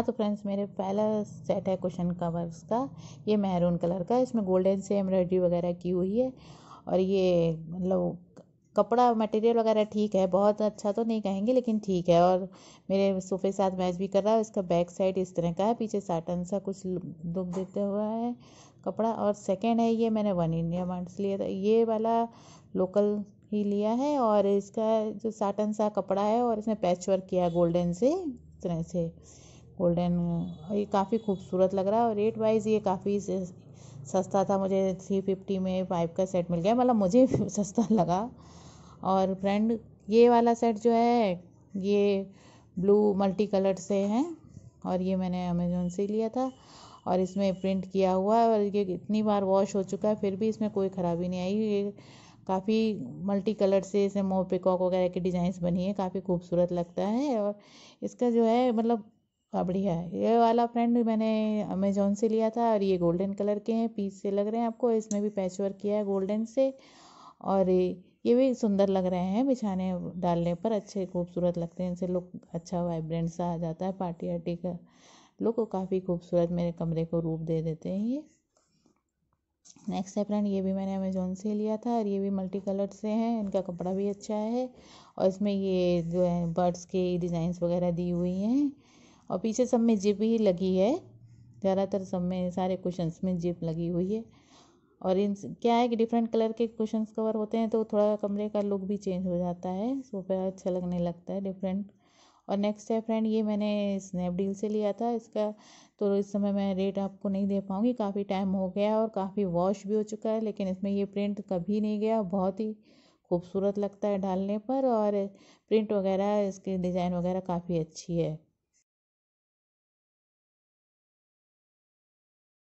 हाँ तो फ्रेंड्स मेरे पहला सेट है क्वेश्चन कवर्स का ये मेहरून कलर का इसमें गोल्डन से एम्ब्रॉयडरी वगैरह की हुई है और ये मतलब कपड़ा मटेरियल वगैरह ठीक है बहुत अच्छा तो नहीं कहेंगे लेकिन ठीक है और मेरे सोफे के साथ मैच भी कर रहा है इसका बैक साइड इस तरह का है पीछे साटन सा कुछ दुख देते हुआ है कपड़ा और सेकेंड है ये मैंने वन इंडिया मार्ट्स लिया था ये वाला लोकल ही लिया है और इसका जो साटन सा कपड़ा है और इसमें पैच वर्क किया है गोल्डन से इस तरह से गोल्डन ये काफ़ी खूबसूरत लग रहा है और रेट वाइज़ ये काफ़ी सस्ता था मुझे थ्री फिफ्टी में फाइव का सेट मिल गया मतलब मुझे सस्ता लगा और फ्रेंड ये वाला सेट जो है ये ब्लू मल्टी कलर से है और ये मैंने अमेजोन से लिया था और इसमें प्रिंट किया हुआ है और ये इतनी बार वॉश हो चुका है फिर भी इसमें कोई ख़राबी नहीं आई ये काफ़ी मल्टी कलर से इसमें मोर पिकॉक वगैरह के डिज़ाइंस बनी है काफ़ी खूबसूरत लगता है और इसका जो है मतलब हाँ बढ़िया है ये वाला फ्रेंड मैंने अमेजोन से लिया था और ये गोल्डन कलर के हैं पीस से लग रहे हैं आपको इसमें भी पैच वर्क किया है गोल्डन से और ये भी सुंदर लग रहे हैं बिछाने डालने पर अच्छे खूबसूरत लगते हैं इनसे लुक अच्छा वाइब्रेंट सा आ जाता है पार्टी वार्टी का लुक काफ़ी खूबसूरत मेरे कमरे को रूप दे देते हैं ये नेक्स्ट है फ्रेंड ये भी मैंने अमेजोन से लिया था और ये भी मल्टी कलर से हैं इनका कपड़ा भी अच्छा है और इसमें ये जो है बर्ड्स के डिज़ाइंस वगैरह दी हुई हैं और पीछे सब में जिप ही लगी है ज़्यादातर सब में सारे क्वेश्चंस में जिप लगी हुई है और इन क्या है कि डिफरेंट कलर के क्वेश्चन कवर होते हैं तो थोड़ा कमरे का लुक भी चेंज हो जाता है सोफे अच्छा लगने लगता है डिफरेंट और नेक्स्ट है फ्रेंड ये मैंने स्नैपडील से लिया था इसका तो इस समय मैं रेट आपको नहीं दे पाऊँगी काफ़ी टाइम हो गया और काफ़ी वॉश भी हो चुका है लेकिन इसमें ये प्रिंट कभी नहीं गया बहुत ही खूबसूरत लगता है डालने पर और प्रिंट वगैरह इसकी डिज़ाइन वगैरह काफ़ी अच्छी है